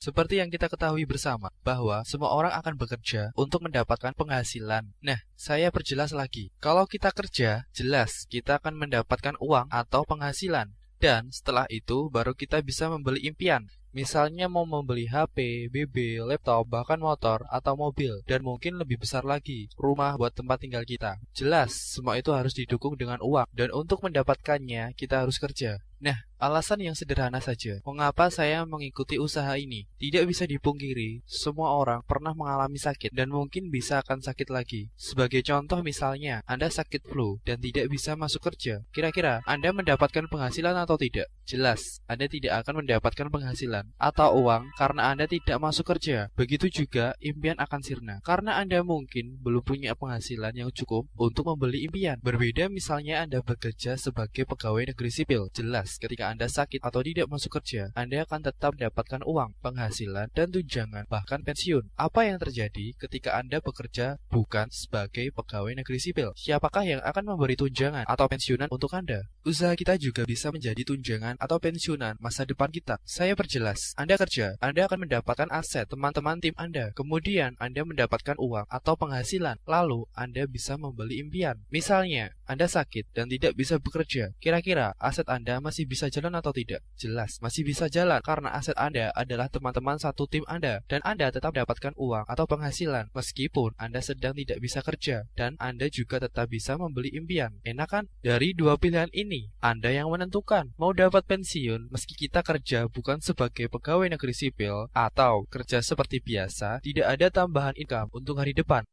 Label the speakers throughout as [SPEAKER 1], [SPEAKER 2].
[SPEAKER 1] Seperti yang kita ketahui bersama, bahwa semua orang akan bekerja untuk mendapatkan penghasilan. Nah, saya perjelas lagi. Kalau kita kerja, jelas kita akan mendapatkan uang atau penghasilan. Dan setelah itu, baru kita bisa membeli impian. Misalnya mau membeli HP, BB, laptop, bahkan motor atau mobil, dan mungkin lebih besar lagi, rumah buat tempat tinggal kita. Jelas, semua itu harus didukung dengan uang, dan untuk mendapatkannya, kita harus kerja. Nah, alasan yang sederhana saja. Mengapa saya mengikuti usaha ini? Tidak bisa dipungkiri, semua orang pernah mengalami sakit dan mungkin bisa akan sakit lagi. Sebagai contoh misalnya, Anda sakit flu dan tidak bisa masuk kerja. Kira-kira Anda mendapatkan penghasilan atau tidak? Jelas, Anda tidak akan mendapatkan penghasilan atau uang karena Anda tidak masuk kerja. Begitu juga impian akan sirna karena Anda mungkin belum punya penghasilan yang cukup untuk membeli impian. Berbeda misalnya Anda bekerja sebagai pegawai negeri sipil. Jelas gratis. Ketika Anda sakit atau tidak masuk kerja, Anda akan tetap mendapatkan uang, penghasilan, dan tunjangan, bahkan pensiun. Apa yang terjadi ketika Anda bekerja bukan sebagai pegawai negeri sipil? Siapakah yang akan memberi tunjangan atau pensiunan untuk Anda? Usaha kita juga bisa menjadi tunjangan atau pensiunan masa depan kita. Saya perjelas, Anda kerja, Anda akan mendapatkan aset teman-teman tim Anda. Kemudian, Anda mendapatkan uang atau penghasilan. Lalu, Anda bisa membeli impian. Misalnya, Anda sakit dan tidak bisa bekerja. Kira-kira aset Anda masih masih bisa jalan atau tidak? Jelas, masih bisa jalan karena aset Anda adalah teman-teman satu tim Anda dan Anda tetap dapatkan uang atau penghasilan meskipun Anda sedang tidak bisa kerja dan Anda juga tetap bisa membeli impian. Enak kan? Dari dua pilihan ini, Anda yang menentukan mau dapat pensiun meski kita kerja bukan sebagai pegawai negeri sipil atau kerja seperti biasa, tidak ada tambahan income untuk hari depan.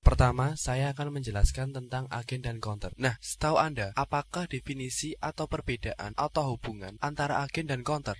[SPEAKER 1] Pertama, saya akan menjelaskan tentang agen dan counter. Nah, setahu Anda, apakah definisi atau perbedaan atau hubungan antara agen dan counter?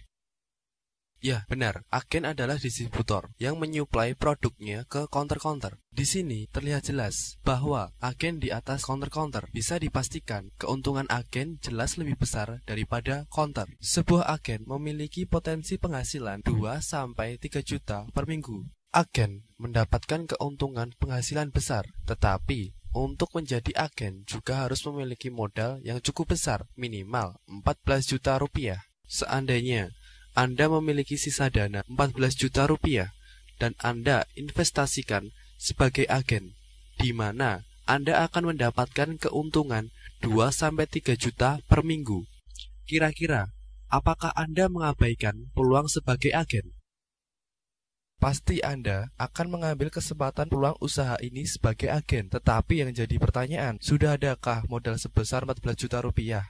[SPEAKER 1] Ya, benar. Agen adalah distributor yang menyuplai produknya ke counter-counter. Di sini terlihat jelas bahwa agen di atas counter-counter bisa dipastikan keuntungan agen jelas lebih besar daripada counter. Sebuah agen memiliki potensi penghasilan 2 sampai 3 juta per minggu Agen mendapatkan keuntungan penghasilan besar, tetapi untuk menjadi agen juga harus memiliki modal yang cukup besar, minimal 14 juta rupiah. Seandainya Anda memiliki sisa dana 14 juta rupiah dan Anda investasikan sebagai agen, di mana Anda akan mendapatkan keuntungan 2-3 juta per minggu. Kira-kira, apakah Anda mengabaikan peluang sebagai agen? pasti Anda akan mengambil kesempatan peluang usaha ini sebagai agen. Tetapi yang jadi pertanyaan, sudah adakah modal sebesar 14 juta rupiah?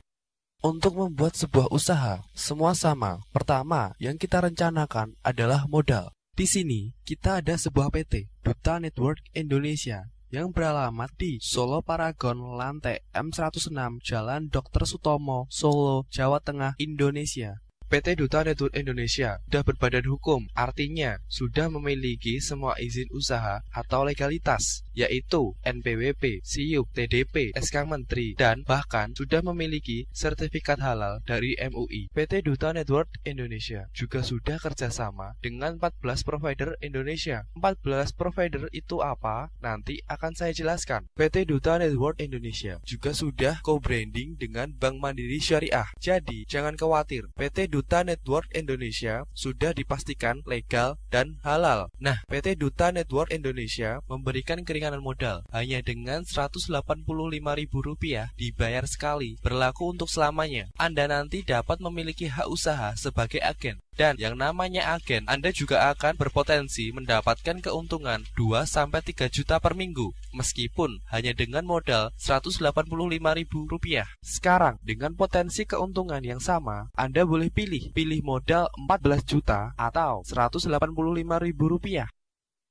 [SPEAKER 1] Untuk membuat sebuah usaha, semua sama. Pertama, yang kita rencanakan adalah modal. Di sini, kita ada sebuah PT, Duta Network Indonesia, yang beralamat di Solo Paragon Lantai M106 Jalan Dr. Sutomo, Solo, Jawa Tengah, Indonesia. PT Duta Network Indonesia sudah berbadan hukum, artinya sudah memiliki semua izin usaha atau legalitas yaitu NPWP, SIUP, TDP, SK Menteri, dan bahkan sudah memiliki sertifikat halal dari MUI. PT Duta Network Indonesia juga sudah kerjasama dengan 14 provider Indonesia. 14 provider itu apa? Nanti akan saya jelaskan. PT Duta Network Indonesia juga sudah co-branding dengan Bank Mandiri Syariah. Jadi, jangan khawatir, PT Duta Network Indonesia sudah dipastikan legal dan halal. Nah, PT Duta Network Indonesia memberikan kredit keringanan modal hanya dengan Rp185.000 dibayar sekali, berlaku untuk selamanya. Anda nanti dapat memiliki hak usaha sebagai agen. Dan yang namanya agen, Anda juga akan berpotensi mendapatkan keuntungan 2-3 juta per minggu, meskipun hanya dengan modal Rp185.000. Sekarang, dengan potensi keuntungan yang sama, Anda boleh pilih, pilih modal 14 juta atau Rp185.000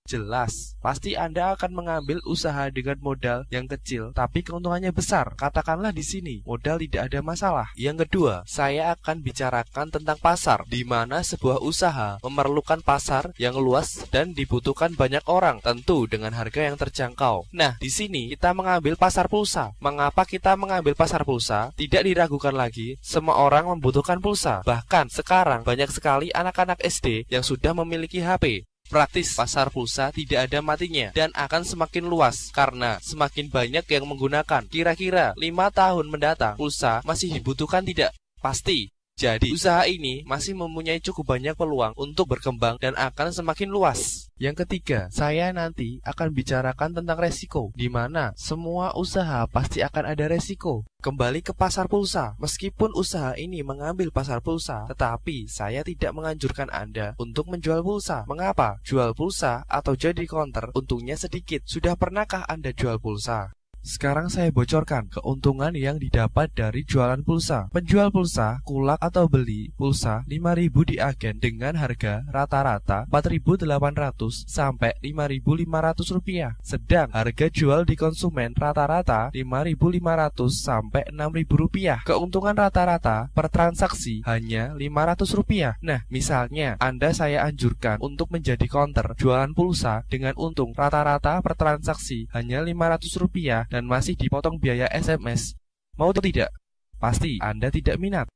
[SPEAKER 1] jelas. Pasti Anda akan mengambil usaha dengan modal yang kecil, tapi keuntungannya besar. Katakanlah di sini, modal tidak ada masalah. Yang kedua, saya akan bicarakan tentang pasar, di mana sebuah usaha memerlukan pasar yang luas dan dibutuhkan banyak orang, tentu dengan harga yang terjangkau. Nah, di sini kita mengambil pasar pulsa. Mengapa kita mengambil pasar pulsa? Tidak diragukan lagi, semua orang membutuhkan pulsa. Bahkan sekarang banyak sekali anak-anak SD yang sudah memiliki HP praktis pasar pulsa tidak ada matinya dan akan semakin luas karena semakin banyak yang menggunakan. Kira-kira 5 tahun mendatang pulsa masih dibutuhkan tidak? Pasti. Jadi, usaha ini masih mempunyai cukup banyak peluang untuk berkembang dan akan semakin luas. Yang ketiga, saya nanti akan bicarakan tentang resiko, di mana semua usaha pasti akan ada resiko. Kembali ke pasar pulsa, meskipun usaha ini mengambil pasar pulsa, tetapi saya tidak menganjurkan Anda untuk menjual pulsa. Mengapa? Jual pulsa atau jadi counter untungnya sedikit. Sudah pernahkah Anda jual pulsa? Sekarang saya bocorkan keuntungan yang didapat dari jualan pulsa. Penjual pulsa, kulak atau beli pulsa 5000 di agen dengan harga rata-rata 4800 sampai 5500 rupiah. Sedang harga jual di konsumen rata-rata 5500 sampai 6000 rupiah. Keuntungan rata-rata per transaksi hanya 500 rupiah. Nah, misalnya Anda saya anjurkan untuk menjadi konter jualan pulsa dengan untung rata-rata per transaksi hanya 500 rupiah dan masih dipotong biaya SMS. Mau atau tidak? Pasti Anda tidak minat.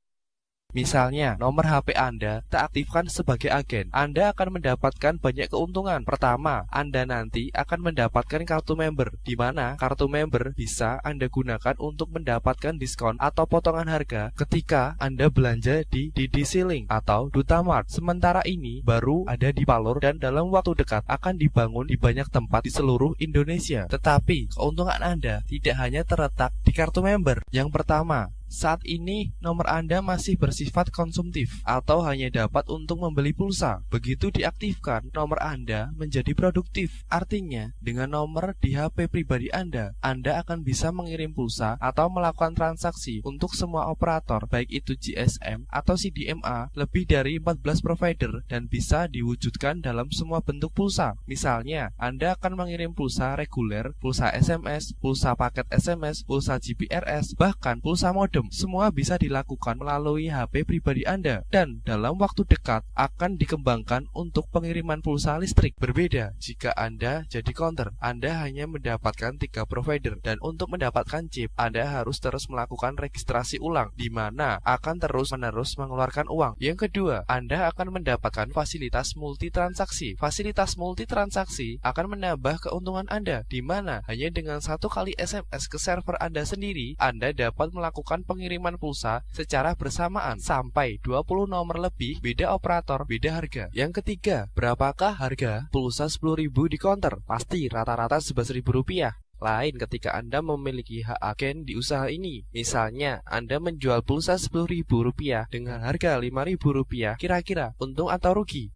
[SPEAKER 1] Misalnya, nomor HP Anda aktifkan sebagai agen. Anda akan mendapatkan banyak keuntungan. Pertama, Anda nanti akan mendapatkan kartu member, di mana kartu member bisa Anda gunakan untuk mendapatkan diskon atau potongan harga ketika Anda belanja di Didi Siling atau Dutamart. Sementara ini, baru ada di Palur dan dalam waktu dekat akan dibangun di banyak tempat di seluruh Indonesia. Tetapi, keuntungan Anda tidak hanya terletak di kartu member. Yang pertama, saat ini, nomor Anda masih bersifat konsumtif atau hanya dapat untuk membeli pulsa. Begitu diaktifkan, nomor Anda menjadi produktif. Artinya, dengan nomor di HP pribadi Anda, Anda akan bisa mengirim pulsa atau melakukan transaksi untuk semua operator, baik itu GSM atau CDMA, lebih dari 14 provider dan bisa diwujudkan dalam semua bentuk pulsa. Misalnya, Anda akan mengirim pulsa reguler, pulsa SMS, pulsa paket SMS, pulsa GPRS, bahkan pulsa modem random. Semua bisa dilakukan melalui HP pribadi Anda dan dalam waktu dekat akan dikembangkan untuk pengiriman pulsa listrik. Berbeda jika Anda jadi counter, Anda hanya mendapatkan tiga provider dan untuk mendapatkan chip Anda harus terus melakukan registrasi ulang di mana akan terus-menerus mengeluarkan uang. Yang kedua, Anda akan mendapatkan fasilitas multi transaksi. Fasilitas multi transaksi akan menambah keuntungan Anda di mana hanya dengan satu kali SMS ke server Anda sendiri Anda dapat melakukan pengiriman pulsa secara bersamaan sampai 20 nomor lebih, beda operator, beda harga. Yang ketiga, berapakah harga pulsa 10.000 di konter Pasti rata-rata Rp11.000 lain ketika Anda memiliki hak agen di usaha ini. Misalnya, Anda menjual pulsa Rp10.000 dengan harga Rp5.000, kira-kira untung atau rugi?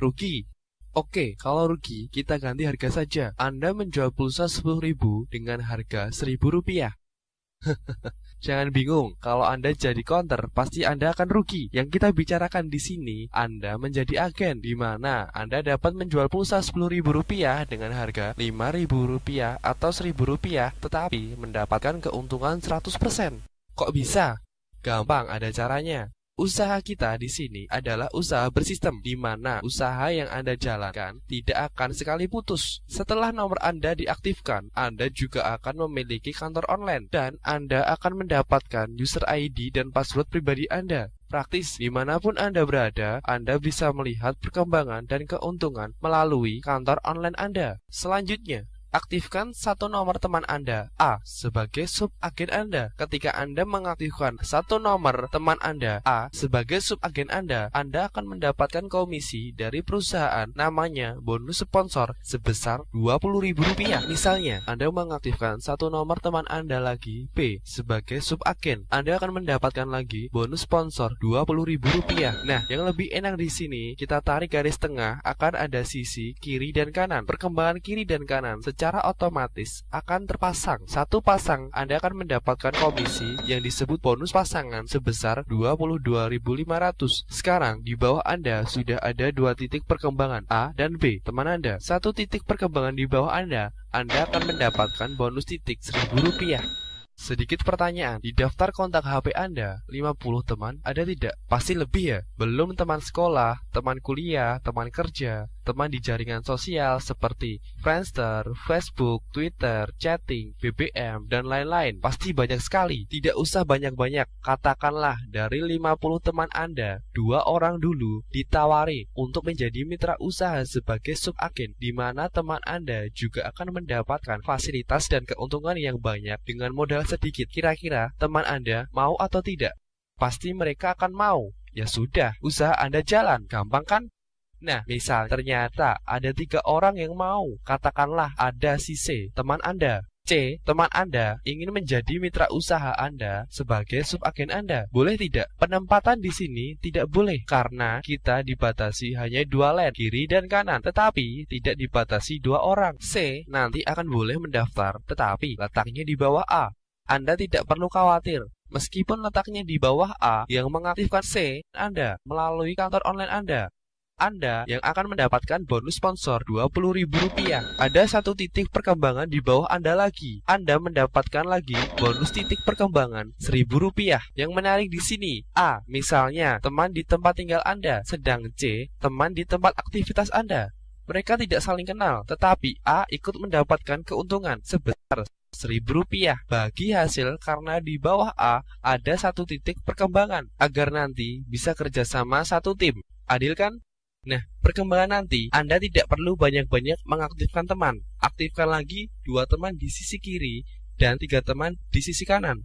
[SPEAKER 1] Rugi. Oke, kalau rugi, kita ganti harga saja. Anda menjual pulsa Rp10.000 dengan harga Rp1.000. Jangan bingung, kalau Anda jadi counter, pasti Anda akan rugi. Yang kita bicarakan di sini, Anda menjadi agen, di mana Anda dapat menjual pulsa Rp10.000 dengan harga Rp5.000 atau Rp1.000, tetapi mendapatkan keuntungan 100%. Kok bisa? Gampang, ada caranya. Usaha kita di sini adalah usaha bersistem, di mana usaha yang Anda jalankan tidak akan sekali putus. Setelah nomor Anda diaktifkan, Anda juga akan memiliki kantor online, dan Anda akan mendapatkan user ID dan password pribadi Anda. Praktis, dimanapun Anda berada, Anda bisa melihat perkembangan dan keuntungan melalui kantor online Anda. Selanjutnya, Aktifkan satu nomor teman Anda A sebagai sub subagen Anda. Ketika Anda mengaktifkan satu nomor teman Anda A sebagai sub subagen Anda, Anda akan mendapatkan komisi dari perusahaan namanya bonus sponsor sebesar Rp20.000. Misalnya, Anda mengaktifkan satu nomor teman Anda lagi B sebagai sub subagen. Anda akan mendapatkan lagi bonus sponsor Rp20.000. Nah, yang lebih enak di sini, kita tarik garis tengah akan ada sisi kiri dan kanan. Perkembangan kiri dan kanan secara secara otomatis akan terpasang. Satu pasang Anda akan mendapatkan komisi yang disebut bonus pasangan sebesar 22.500. Sekarang di bawah Anda sudah ada dua titik perkembangan A dan B teman Anda. Satu titik perkembangan di bawah Anda, Anda akan mendapatkan bonus titik rp rupiah. Sedikit pertanyaan, di daftar kontak HP Anda, 50 teman ada tidak? Pasti lebih ya? Belum teman sekolah, teman kuliah, teman kerja, teman di jaringan sosial seperti Friendster, Facebook, Twitter, chatting, BBM, dan lain-lain. Pasti banyak sekali, tidak usah banyak-banyak. Katakanlah dari 50 teman Anda, dua orang dulu ditawari untuk menjadi mitra usaha sebagai subagen di mana teman Anda juga akan mendapatkan fasilitas dan keuntungan yang banyak dengan modal sedikit. Kira-kira teman Anda mau atau tidak? Pasti mereka akan mau. Ya sudah, usaha Anda jalan. Gampang kan? Nah, misal ternyata ada tiga orang yang mau, katakanlah ada si C, teman Anda. C. Teman Anda ingin menjadi mitra usaha Anda sebagai subagen Anda. Boleh tidak? Penempatan di sini tidak boleh karena kita dibatasi hanya dua lane, kiri dan kanan, tetapi tidak dibatasi dua orang. C. Nanti akan boleh mendaftar, tetapi letaknya di bawah A. Anda tidak perlu khawatir. Meskipun letaknya di bawah A yang mengaktifkan C, Anda melalui kantor online Anda. Anda yang akan mendapatkan bonus sponsor Rp20.000. Ada satu titik perkembangan di bawah Anda lagi. Anda mendapatkan lagi bonus titik perkembangan Rp1.000. Yang menarik di sini, A. Misalnya, teman di tempat tinggal Anda, sedang C. Teman di tempat aktivitas Anda. Mereka tidak saling kenal, tetapi A ikut mendapatkan keuntungan sebesar Rp1.000 bagi hasil karena di bawah A ada satu titik perkembangan agar nanti bisa kerjasama satu tim. Adil kan? Nah, perkembangan nanti, Anda tidak perlu banyak-banyak mengaktifkan teman. Aktifkan lagi dua teman di sisi kiri dan tiga teman di sisi kanan.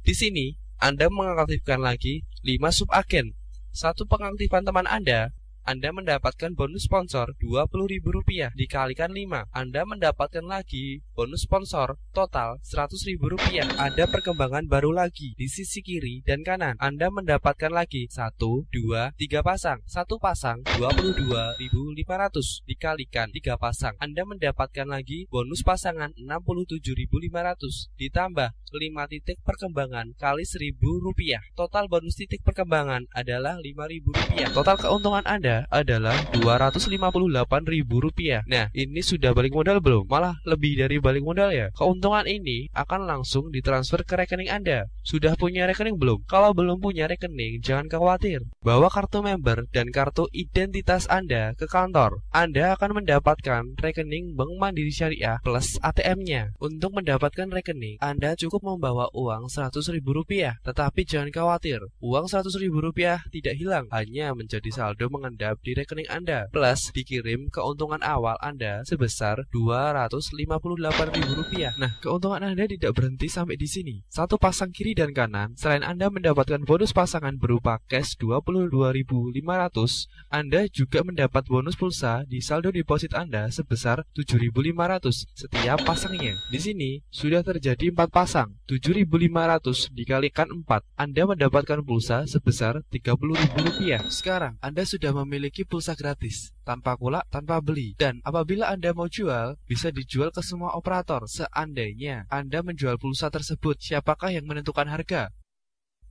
[SPEAKER 1] Di sini, Anda mengaktifkan lagi 5 subagen. Satu pengaktifan teman Anda anda mendapatkan bonus sponsor Rp20.000 dikalikan 5. Anda mendapatkan lagi bonus sponsor total Rp100.000. Ada perkembangan baru lagi di sisi kiri dan kanan. Anda mendapatkan lagi 1, 2, 3 pasang. 1 pasang Rp22.500 dikalikan 3 pasang. Anda mendapatkan lagi bonus pasangan Rp67.500 ditambah 5 titik perkembangan kali Rp1.000. Total bonus titik perkembangan adalah Rp5.000. Total keuntungan Anda adalah Rp258.000. Nah, ini sudah balik modal belum? Malah lebih dari balik modal ya. Keuntungan ini akan langsung ditransfer ke rekening Anda. Sudah punya rekening belum? Kalau belum punya rekening, jangan khawatir. Bawa kartu member dan kartu identitas Anda ke kantor. Anda akan mendapatkan rekening Bank Mandiri Syariah plus ATM-nya. Untuk mendapatkan rekening, Anda cukup membawa uang Rp100.000. Tetapi jangan khawatir, uang Rp100.000 tidak hilang, hanya menjadi saldo mengendap anda di rekening Anda, plus dikirim keuntungan awal Anda sebesar Rp258.000. Nah, keuntungan Anda tidak berhenti sampai di sini. Satu pasang kiri dan kanan, selain Anda mendapatkan bonus pasangan berupa cash Rp22.500, Anda juga mendapat bonus pulsa di saldo deposit Anda sebesar Rp7.500 setiap pasangnya. Di sini sudah terjadi 4 pasang. rp 7.500 dikalikan 4, Anda mendapatkan pulsa sebesar Rp30.000. Sekarang Anda sudah memiliki memiliki pulsa gratis, tanpa kulak, tanpa beli. Dan apabila Anda mau jual, bisa dijual ke semua operator seandainya Anda menjual pulsa tersebut. Siapakah yang menentukan harga?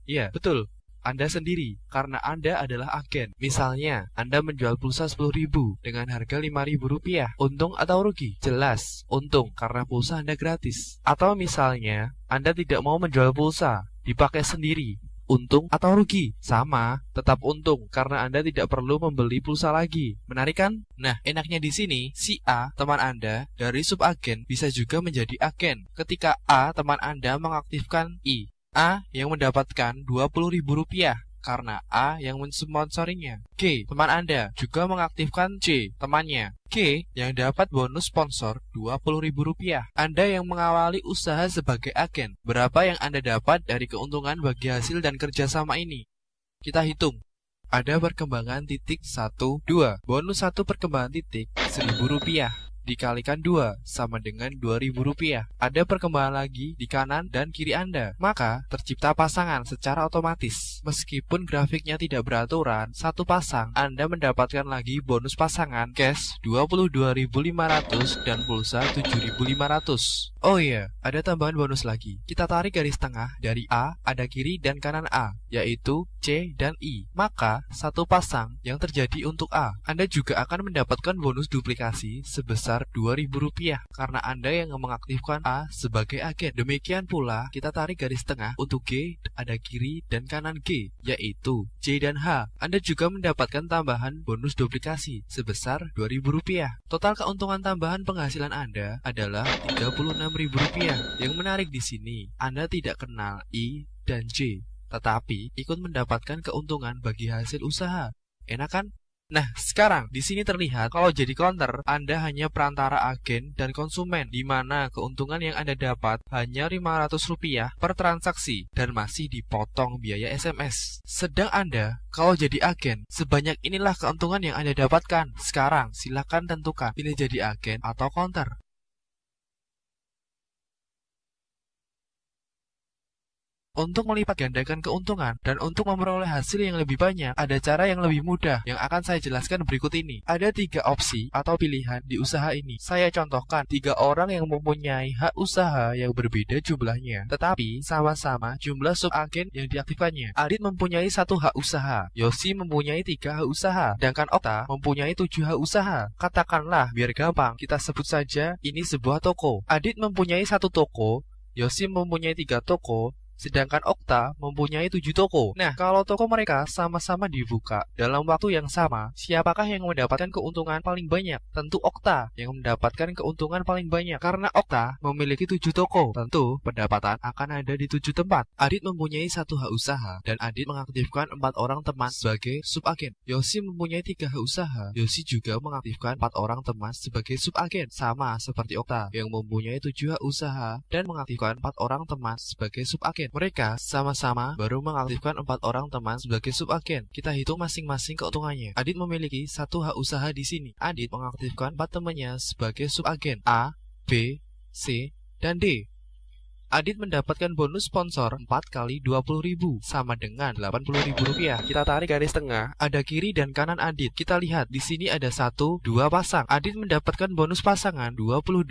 [SPEAKER 1] Ya, betul. Anda sendiri, karena Anda adalah agen. Misalnya, Anda menjual pulsa 10.000 dengan harga 5.000 rupiah. Untung atau rugi? Jelas, untung karena pulsa Anda gratis. Atau misalnya, Anda tidak mau menjual pulsa, dipakai sendiri, untung atau rugi? Sama, tetap untung karena Anda tidak perlu membeli pulsa lagi. Menarik kan? Nah, enaknya di sini si A, teman Anda dari subagen bisa juga menjadi agen ketika A teman Anda mengaktifkan I. A yang mendapatkan Rp20.000 karena A yang mensponsorinya. K Teman Anda juga mengaktifkan C. Temannya. K yang dapat bonus sponsor Rp20.000. Anda yang mengawali usaha sebagai agen, berapa yang Anda dapat dari keuntungan bagi hasil dan kerjasama ini? Kita hitung. Ada perkembangan titik 1, 2. Bonus 1 perkembangan titik Rp1.000 dikalikan 2 sama dengan 2000 rupiah. Ada perkembangan lagi di kanan dan kiri Anda, maka tercipta pasangan secara otomatis. Meskipun grafiknya tidak beraturan, satu pasang Anda mendapatkan lagi bonus pasangan cash 22.500 dan pulsa 7.500. Oh iya, ada tambahan bonus lagi. Kita tarik garis tengah dari A, ada kiri dan kanan A, yaitu C dan I. Maka, satu pasang yang terjadi untuk A, Anda juga akan mendapatkan bonus duplikasi sebesar sebesar Rp2.000 karena Anda yang mengaktifkan A sebagai agen. Demikian pula, kita tarik garis tengah untuk G ada kiri dan kanan G, yaitu J dan H. Anda juga mendapatkan tambahan bonus duplikasi sebesar Rp2.000. Total keuntungan tambahan penghasilan Anda adalah Rp36.000. Yang menarik di sini, Anda tidak kenal I dan J, tetapi ikut mendapatkan keuntungan bagi hasil usaha. Enak kan? Nah, sekarang di sini terlihat kalau jadi counter, Anda hanya perantara agen dan konsumen, di mana keuntungan yang Anda dapat hanya Rp500 per transaksi dan masih dipotong biaya SMS. Sedang Anda, kalau jadi agen, sebanyak inilah keuntungan yang Anda dapatkan. Sekarang, silakan tentukan pilih jadi agen atau counter. untuk melipat gandakan keuntungan dan untuk memperoleh hasil yang lebih banyak, ada cara yang lebih mudah yang akan saya jelaskan berikut ini. Ada tiga opsi atau pilihan di usaha ini. Saya contohkan tiga orang yang mempunyai hak usaha yang berbeda jumlahnya, tetapi sama-sama jumlah subagen yang diaktifkannya. Adit mempunyai satu hak usaha, Yosi mempunyai tiga hak usaha, sedangkan Okta mempunyai tujuh hak usaha. Katakanlah biar gampang, kita sebut saja ini sebuah toko. Adit mempunyai satu toko, Yosi mempunyai tiga toko, Sedangkan Okta mempunyai tujuh toko. Nah, kalau toko mereka sama-sama dibuka dalam waktu yang sama, siapakah yang mendapatkan keuntungan paling banyak? Tentu Okta yang mendapatkan keuntungan paling banyak. Karena Okta memiliki tujuh toko, tentu pendapatan akan ada di tujuh tempat. Adit mempunyai satu hak usaha, dan Adit mengaktifkan empat orang teman sebagai subagen. Yosi mempunyai tiga hak usaha. Yosi juga mengaktifkan empat orang teman sebagai subagen. Sama seperti Okta yang mempunyai tujuh hak usaha dan mengaktifkan empat orang teman sebagai subagen agen. Mereka sama-sama baru mengaktifkan empat orang teman sebagai subagen. Kita hitung masing-masing keuntungannya. Adit memiliki satu hak usaha di sini. Adit mengaktifkan empat temannya sebagai subagen A, B, C, dan D. Adit mendapatkan bonus sponsor 4 kali 20.000 sama dengan 80.000 rupiah. Kita tarik garis tengah. Ada kiri dan kanan Adit. Kita lihat di sini ada 1, 2 pasang. Adit mendapatkan bonus pasangan 22.500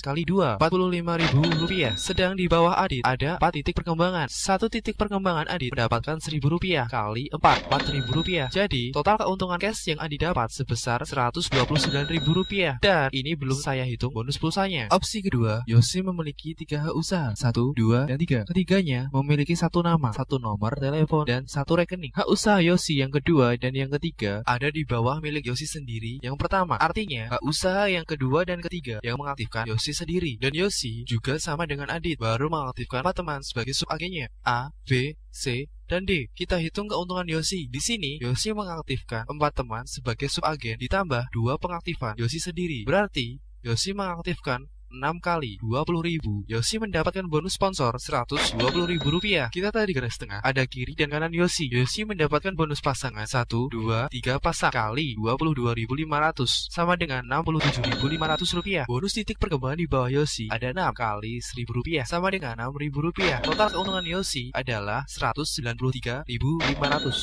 [SPEAKER 1] kali 2, 45.000 rupiah. Sedang di bawah Adit ada 4 titik perkembangan. Satu titik perkembangan Adit mendapatkan 1.000 rupiah kali 4, 4.000 rupiah. Jadi total keuntungan cash yang Adit dapat sebesar 129.000 Dan ini belum saya hitung bonus pulsanya. Opsi kedua, Yosi memiliki 3 usaha usaha. 1, 2, dan 3. Ketiganya memiliki satu nama, satu nomor telepon, dan satu rekening. Hak usaha Yosi yang kedua dan yang ketiga ada di bawah milik Yosi sendiri yang pertama. Artinya, hak usaha yang kedua dan ketiga yang mengaktifkan Yosi sendiri. Dan Yosi juga sama dengan Adit, baru mengaktifkan empat teman sebagai subagennya. A, B, C, dan D. Kita hitung keuntungan Yosi Di sini, Yosi mengaktifkan empat teman sebagai subagen ditambah dua pengaktifan Yosi sendiri. Berarti, Yosi mengaktifkan 6 kali 20.000, Yoshi mendapatkan bonus sponsor 120.000 rupiah. Kita tadi garis tengah, ada kiri dan kanan Yoshi Yosi mendapatkan bonus pasangan 1, 2, 3 pasang kali 22.500 sama dengan 67.500 rupiah. Bonus titik perkembangan di bawah Yoshi ada 6 kali 1.000 rupiah sama dengan 6.000 rupiah. Total keuntungan Yoshi adalah 193.500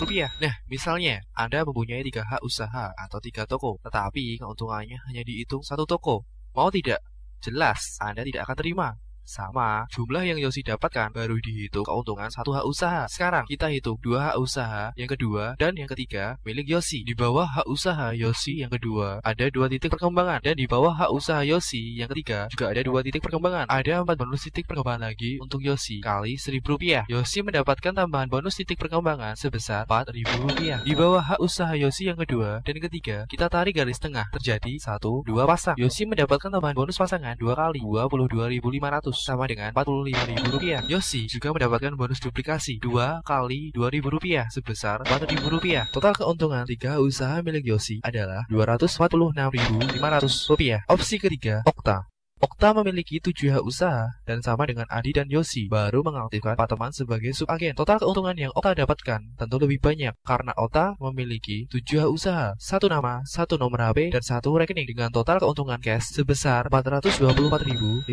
[SPEAKER 1] rupiah. Nah, misalnya Anda mempunyai 3 hak usaha atau 3 toko, tetapi keuntungannya hanya dihitung satu toko. Mau tidak? jelas Anda tidak akan terima. Sama, jumlah yang Yosi dapatkan baru dihitung keuntungan satu hak usaha. Sekarang kita hitung dua hak usaha, yang kedua dan yang ketiga milik Yosi. Di bawah hak usaha Yosi yang kedua ada dua titik perkembangan dan di bawah hak usaha Yosi yang ketiga juga ada dua titik perkembangan. Ada empat bonus titik perkembangan lagi untuk Yosi kali seribu rupiah. Yosi mendapatkan tambahan bonus titik perkembangan sebesar empat ribu rupiah. Di bawah hak usaha Yosi yang kedua dan ketiga kita tarik garis tengah terjadi satu dua pasang. Yosi mendapatkan tambahan bonus pasangan dua kali dua puluh dua ribu lima ratus sama dengan Rp45.000. Yosi juga mendapatkan bonus duplikasi 2 kali Rp2.000 sebesar Rp4.000. Total keuntungan tiga usaha milik Yosi adalah Rp246.500. Opsi ketiga, Okta. Okta memiliki tujuh hak usaha dan sama dengan Adi dan Yosi baru mengaktifkan teman sebagai subagen. Total keuntungan yang Okta dapatkan tentu lebih banyak karena Okta memiliki tujuh hak usaha, satu nama, satu nomor HP, dan satu rekening dengan total keuntungan cash sebesar 424.500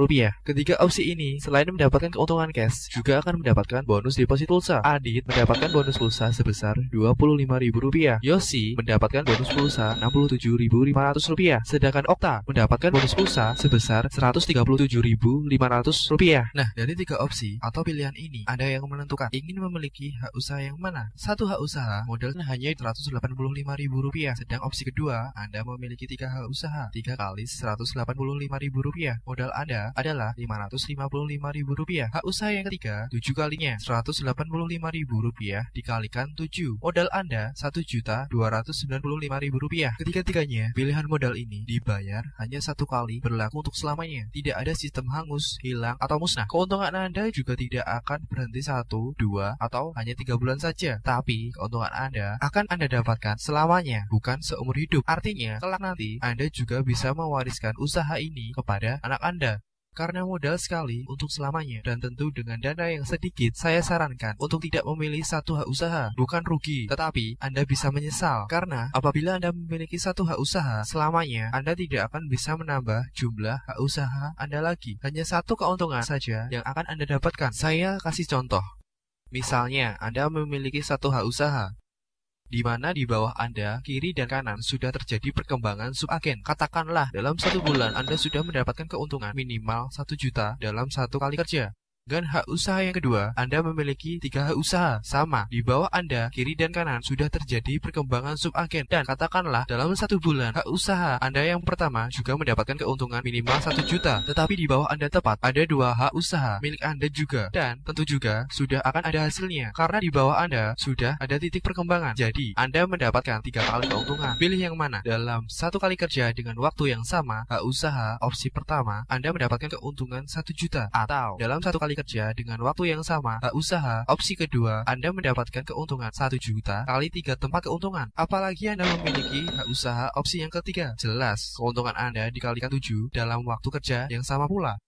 [SPEAKER 1] rupiah. Ketiga opsi ini selain mendapatkan keuntungan cash juga akan mendapatkan bonus deposit pulsa. Adi mendapatkan bonus pulsa sebesar 25.000 rupiah. Yosi mendapatkan bonus pulsa 67.500 rupiah, sedangkan Okta mendapatkan bonus pulsa sebesar Rp137.500. Nah, dari tiga opsi atau pilihan ini, Anda yang menentukan ingin memiliki hak usaha yang mana. Satu hak usaha modalnya hanya Rp185.000, sedang opsi kedua Anda memiliki tiga hak usaha, tiga kali Rp185.000. Modal Anda adalah Rp555.000. Hak usaha yang ketiga, tujuh kalinya Rp185.000 dikalikan tujuh. Modal Anda Rp1.295.000. Ketiga-tiganya, pilihan modal ini dibayar hanya satu kali berlaku berlaku untuk selamanya. Tidak ada sistem hangus, hilang, atau musnah. Keuntungan Anda juga tidak akan berhenti satu, dua, atau hanya tiga bulan saja. Tapi keuntungan Anda akan Anda dapatkan selamanya, bukan seumur hidup. Artinya, kelak nanti Anda juga bisa mewariskan usaha ini kepada anak Anda karena modal sekali untuk selamanya dan tentu dengan dana yang sedikit saya sarankan untuk tidak memilih satu hak usaha bukan rugi tetapi Anda bisa menyesal karena apabila Anda memiliki satu hak usaha selamanya Anda tidak akan bisa menambah jumlah hak usaha Anda lagi hanya satu keuntungan saja yang akan Anda dapatkan saya kasih contoh Misalnya, Anda memiliki satu hak usaha, di mana di bawah Anda, kiri dan kanan sudah terjadi perkembangan subagen. Katakanlah, dalam satu bulan Anda sudah mendapatkan keuntungan minimal 1 juta dalam satu kali kerja. Dan hak usaha yang kedua, Anda memiliki tiga hak usaha sama. Di bawah Anda, kiri dan kanan sudah terjadi perkembangan subagen dan katakanlah dalam satu bulan hak usaha Anda yang pertama juga mendapatkan keuntungan minimal satu juta. Tetapi di bawah Anda tepat ada dua hak usaha milik Anda juga dan tentu juga sudah akan ada hasilnya karena di bawah Anda sudah ada titik perkembangan. Jadi Anda mendapatkan tiga kali keuntungan. Pilih yang mana? Dalam satu kali kerja dengan waktu yang sama, hak usaha opsi pertama Anda mendapatkan keuntungan satu juta atau dalam satu kali kerja dengan waktu yang sama tak eh, usaha. Opsi kedua, Anda mendapatkan keuntungan 1 juta kali 3 tempat keuntungan. Apalagi Anda memiliki hak eh, usaha opsi yang ketiga. Jelas, keuntungan Anda dikalikan 7 dalam waktu kerja yang sama pula.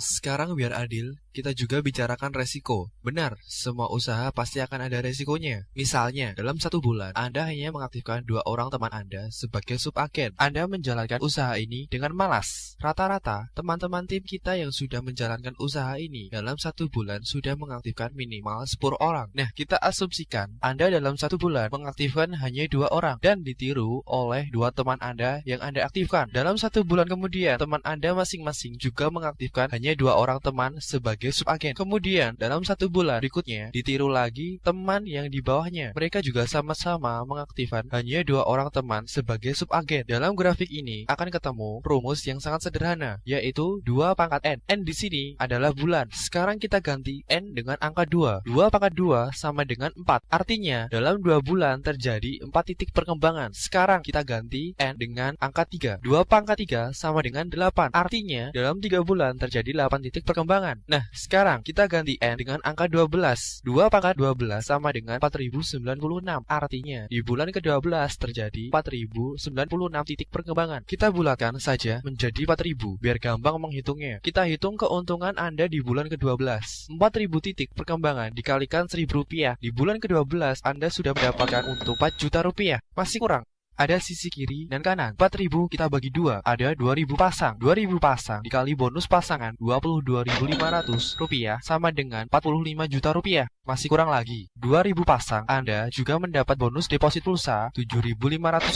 [SPEAKER 1] Sekarang biar adil, kita juga bicarakan resiko. Benar, semua usaha pasti akan ada resikonya. Misalnya, dalam satu bulan, Anda hanya mengaktifkan dua orang teman Anda sebagai subagen. Anda menjalankan usaha ini dengan malas. Rata-rata, teman-teman tim kita yang sudah menjalankan usaha ini dalam satu bulan sudah mengaktifkan minimal 10 orang. Nah, kita asumsikan Anda dalam satu bulan mengaktifkan hanya dua orang dan ditiru oleh dua teman Anda yang Anda aktifkan. Dalam satu bulan kemudian, teman Anda masing-masing juga mengaktifkan hanya dua orang teman sebagai sebagai subagen. Kemudian, dalam satu bulan berikutnya, ditiru lagi teman yang di bawahnya. Mereka juga sama-sama mengaktifkan hanya dua orang teman sebagai subagen. Dalam grafik ini akan ketemu rumus yang sangat sederhana, yaitu dua pangkat N. N di sini adalah bulan. Sekarang kita ganti N dengan angka dua. Dua pangkat dua sama dengan empat. Artinya, dalam dua bulan terjadi empat titik perkembangan. Sekarang kita ganti N dengan angka tiga. Dua pangkat tiga sama dengan delapan. Artinya, dalam tiga bulan terjadi 8 titik perkembangan. Nah, sekarang kita ganti N dengan angka 12. 2 pangkat 12 sama dengan 4096. Artinya, di bulan ke-12 terjadi 4096 titik perkembangan. Kita bulatkan saja menjadi 4000 biar gampang menghitungnya. Kita hitung keuntungan Anda di bulan ke-12. 4000 titik perkembangan dikalikan 1000 rupiah. Di bulan ke-12 Anda sudah mendapatkan untung 4 juta rupiah. Masih kurang ada sisi kiri dan kanan. 4000 kita bagi dua, ada 2000 pasang. 2000 pasang dikali bonus pasangan 22.500 rupiah sama dengan 45 juta rupiah. Masih kurang lagi. 2000 pasang Anda juga mendapat bonus deposit pulsa 7.500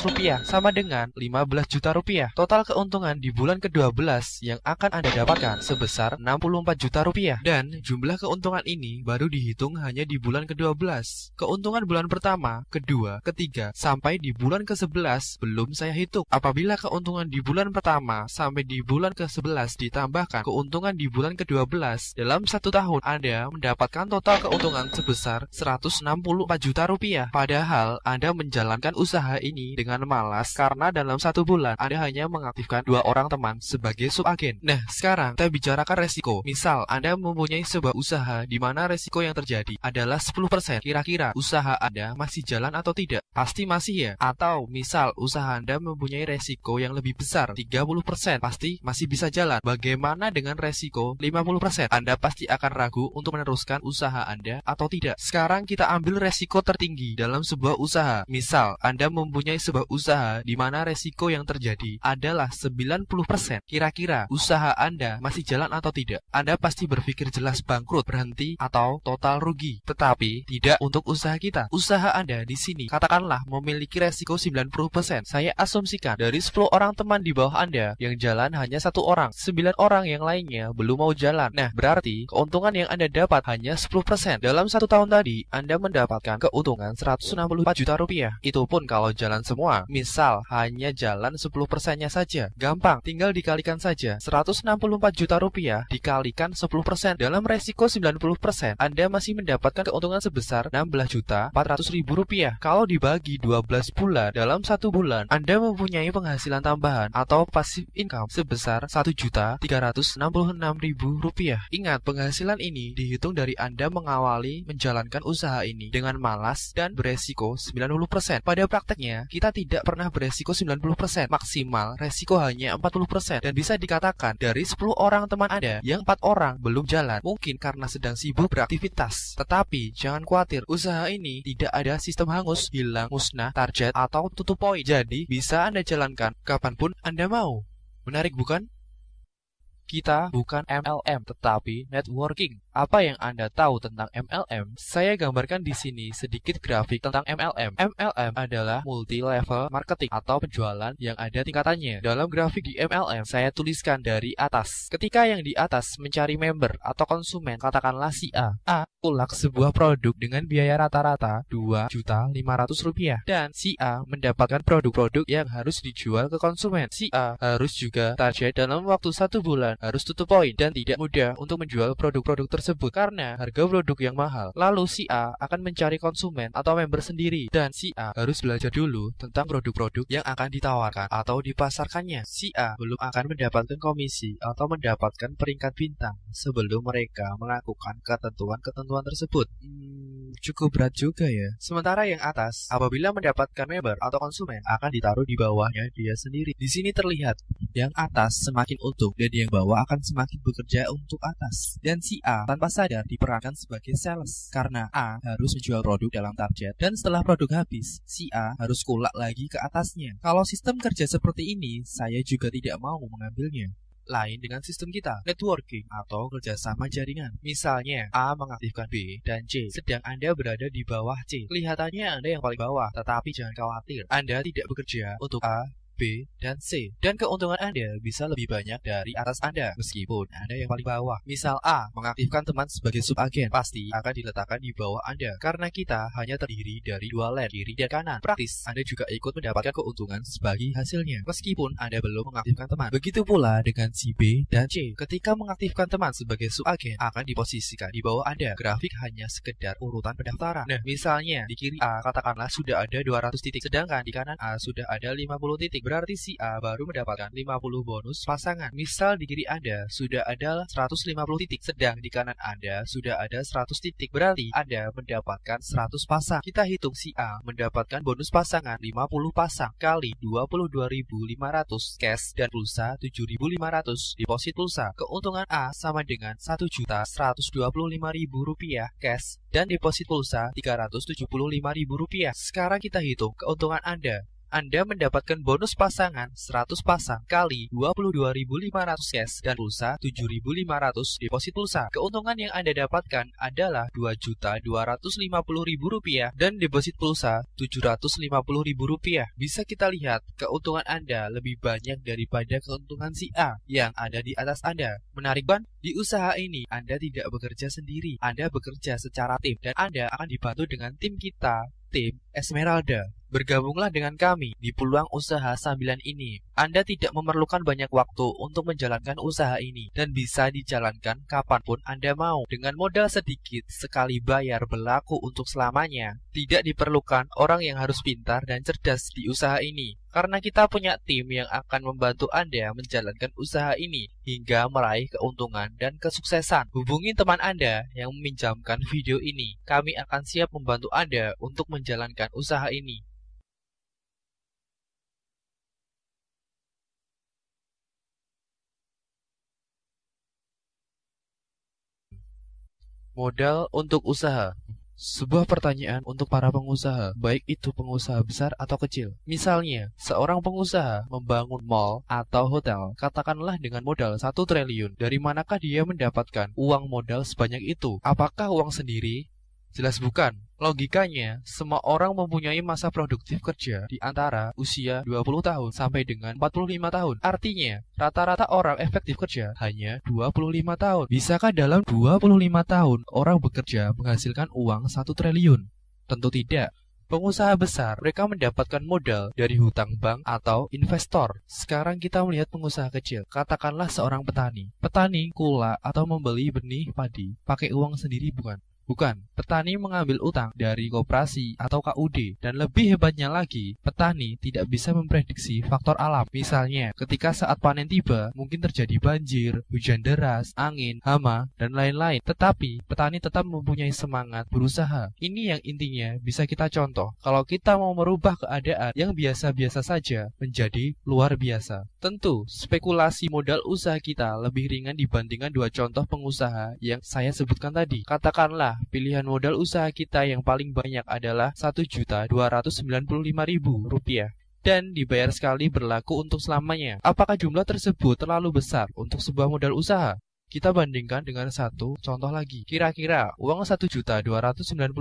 [SPEAKER 1] rupiah sama dengan 15 juta rupiah. Total keuntungan di bulan ke-12 yang akan Anda dapatkan sebesar 64 juta rupiah. Dan jumlah keuntungan ini baru dihitung hanya di bulan ke-12. Keuntungan bulan pertama, kedua, ketiga, sampai di bulan ke-11 11 belum saya hitung. Apabila keuntungan di bulan pertama sampai di bulan ke-11 ditambahkan keuntungan di bulan ke-12, dalam satu tahun Anda mendapatkan total keuntungan sebesar 164 juta rupiah. Padahal Anda menjalankan usaha ini dengan malas karena dalam satu bulan Anda hanya mengaktifkan dua orang teman sebagai subagen. Nah, sekarang kita bicarakan resiko. Misal Anda mempunyai sebuah usaha di mana resiko yang terjadi adalah 10%. Kira-kira usaha Anda masih jalan atau tidak? Pasti masih ya. Atau Misal, usaha Anda mempunyai resiko yang lebih besar, 30% pasti masih bisa jalan. Bagaimana dengan resiko 50%? Anda pasti akan ragu untuk meneruskan usaha Anda atau tidak. Sekarang kita ambil resiko tertinggi dalam sebuah usaha. Misal, Anda mempunyai sebuah usaha di mana resiko yang terjadi adalah 90%. Kira-kira usaha Anda masih jalan atau tidak? Anda pasti berpikir jelas bangkrut, berhenti, atau total rugi. Tetapi, tidak untuk usaha kita. Usaha Anda di sini, katakanlah memiliki resiko 90 90% saya asumsikan dari 10 orang teman di bawah Anda yang jalan hanya satu orang, 9 orang yang lainnya belum mau jalan. Nah, berarti keuntungan yang Anda dapat hanya 10%. Dalam satu tahun tadi, Anda mendapatkan keuntungan 164 juta rupiah. Itu pun kalau jalan semua. Misal, hanya jalan 10%-nya saja. Gampang, tinggal dikalikan saja. 164 juta rupiah dikalikan 10% dalam resiko 90%, Anda masih mendapatkan keuntungan sebesar 16 juta 400 ribu rupiah. Kalau dibagi 12 bulan dalam dalam satu bulan Anda mempunyai penghasilan tambahan atau pasif income sebesar Rp1.366.000. Ingat, penghasilan ini dihitung dari Anda mengawali menjalankan usaha ini dengan malas dan beresiko 90%. Pada prakteknya, kita tidak pernah beresiko 90%, maksimal resiko hanya 40% dan bisa dikatakan dari 10 orang teman Anda yang 4 orang belum jalan, mungkin karena sedang sibuk beraktivitas. Tetapi jangan khawatir, usaha ini tidak ada sistem hangus, hilang, musnah, target, atau tutup to point. Jadi, bisa Anda jalankan kapanpun Anda mau. Menarik bukan? Kita bukan MLM, tetapi networking. Apa yang Anda tahu tentang MLM? Saya gambarkan di sini sedikit grafik tentang MLM. MLM adalah multi-level marketing atau penjualan yang ada tingkatannya. Dalam grafik di MLM, saya tuliskan dari atas. Ketika yang di atas mencari member atau konsumen, katakanlah si A. A kulak sebuah produk dengan biaya rata-rata rp rupiah dan si A mendapatkan produk-produk yang harus dijual ke konsumen. Si A harus juga target dalam waktu satu bulan harus tutup poin dan tidak mudah untuk menjual produk-produk tersebut karena harga produk yang mahal. Lalu si A akan mencari konsumen atau member sendiri dan si A harus belajar dulu tentang produk-produk yang akan ditawarkan atau dipasarkannya. Si A belum akan mendapatkan komisi atau mendapatkan peringkat bintang sebelum mereka melakukan ketentuan-ketentuan tersebut. Hmm, cukup berat juga ya. Sementara yang atas apabila mendapatkan member atau konsumen akan ditaruh di bawahnya dia sendiri. Di sini terlihat yang atas semakin utuh dan yang bawah bawah akan semakin bekerja untuk atas. Dan si A tanpa sadar diperankan sebagai sales karena A harus menjual produk dalam target dan setelah produk habis, si A harus kulak lagi ke atasnya. Kalau sistem kerja seperti ini, saya juga tidak mau mengambilnya lain dengan sistem kita, networking atau kerjasama jaringan. Misalnya, A mengaktifkan B dan C, sedang Anda berada di bawah C. Kelihatannya Anda yang paling bawah, tetapi jangan khawatir, Anda tidak bekerja untuk A, B, dan C. Dan keuntungan Anda bisa lebih banyak dari atas Anda, meskipun Anda yang paling bawah. Misal A, mengaktifkan teman sebagai subagen, pasti akan diletakkan di bawah Anda, karena kita hanya terdiri dari dua led, kiri dan kanan. Praktis, Anda juga ikut mendapatkan keuntungan sebagai hasilnya, meskipun Anda belum mengaktifkan teman. Begitu pula dengan si B dan C. Ketika mengaktifkan teman sebagai subagen, akan diposisikan di bawah Anda. Grafik hanya sekedar urutan pendaftaran. Nah, misalnya di kiri A, katakanlah sudah ada 200 titik, sedangkan di kanan A sudah ada 50 titik berarti si A baru mendapatkan 50 bonus pasangan. Misal di kiri Anda sudah ada 150 titik, sedang di kanan Anda sudah ada 100 titik. Berarti Anda mendapatkan 100 pasang. Kita hitung si A mendapatkan bonus pasangan 50 pasang kali 22.500 cash dan pulsa 7.500 deposit pulsa. Keuntungan A sama dengan 1.125.000 rupiah cash dan deposit pulsa 375.000 rupiah. Sekarang kita hitung keuntungan Anda anda mendapatkan bonus pasangan 100 pasang kali 22.500 cash dan pulsa 7.500 deposit pulsa. Keuntungan yang Anda dapatkan adalah 2.250.000 rupiah dan deposit pulsa 750.000 rupiah. Bisa kita lihat, keuntungan Anda lebih banyak daripada keuntungan si A yang ada di atas Anda. Menarik kan? Di usaha ini, Anda tidak bekerja sendiri. Anda bekerja secara tim dan Anda akan dibantu dengan tim kita, tim Esmeralda. Bergabunglah dengan kami di peluang usaha sambilan ini. Anda tidak memerlukan banyak waktu untuk menjalankan usaha ini dan bisa dijalankan kapanpun Anda mau dengan modal sedikit sekali bayar berlaku untuk selamanya. Tidak diperlukan orang yang harus pintar dan cerdas di usaha ini karena kita punya tim yang akan membantu Anda menjalankan usaha ini hingga meraih keuntungan dan kesuksesan. Hubungi teman Anda yang meminjamkan video ini. Kami akan siap membantu Anda untuk menjalankan usaha ini. modal untuk usaha. Sebuah pertanyaan untuk para pengusaha, baik itu pengusaha besar atau kecil. Misalnya, seorang pengusaha membangun mall atau hotel, katakanlah dengan modal 1 triliun. Dari manakah dia mendapatkan uang modal sebanyak itu? Apakah uang sendiri? Jelas bukan. Logikanya, semua orang mempunyai masa produktif kerja di antara usia 20 tahun sampai dengan 45 tahun. Artinya, rata-rata orang efektif kerja hanya 25 tahun. Bisakah dalam 25 tahun orang bekerja menghasilkan uang 1 triliun? Tentu tidak. Pengusaha besar, mereka mendapatkan modal dari hutang bank atau investor. Sekarang kita melihat pengusaha kecil, katakanlah seorang petani. Petani, kula, atau membeli benih padi, pakai uang sendiri bukan? Bukan, petani mengambil utang dari koperasi atau KUD dan lebih hebatnya lagi, petani tidak bisa memprediksi faktor alam. Misalnya, ketika saat panen tiba, mungkin terjadi banjir, hujan deras, angin, hama, dan lain-lain. Tetapi, petani tetap mempunyai semangat berusaha. Ini yang intinya bisa kita contoh. Kalau kita mau merubah keadaan yang biasa-biasa saja menjadi luar biasa. Tentu, spekulasi modal usaha kita lebih ringan dibandingkan dua contoh pengusaha yang saya sebutkan tadi. Katakanlah, pilihan modal usaha kita yang paling banyak adalah Rp1.295.000 dan dibayar sekali berlaku untuk selamanya. Apakah jumlah tersebut terlalu besar untuk sebuah modal usaha? Kita bandingkan dengan satu contoh lagi. Kira-kira uang Rp1.295.000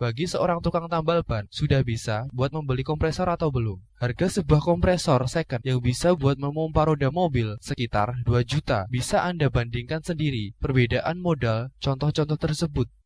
[SPEAKER 1] bagi seorang tukang tambal ban sudah bisa buat membeli kompresor atau belum? Harga sebuah kompresor second yang bisa buat memompa roda mobil sekitar 2 juta bisa Anda bandingkan sendiri perbedaan modal contoh-contoh tersebut.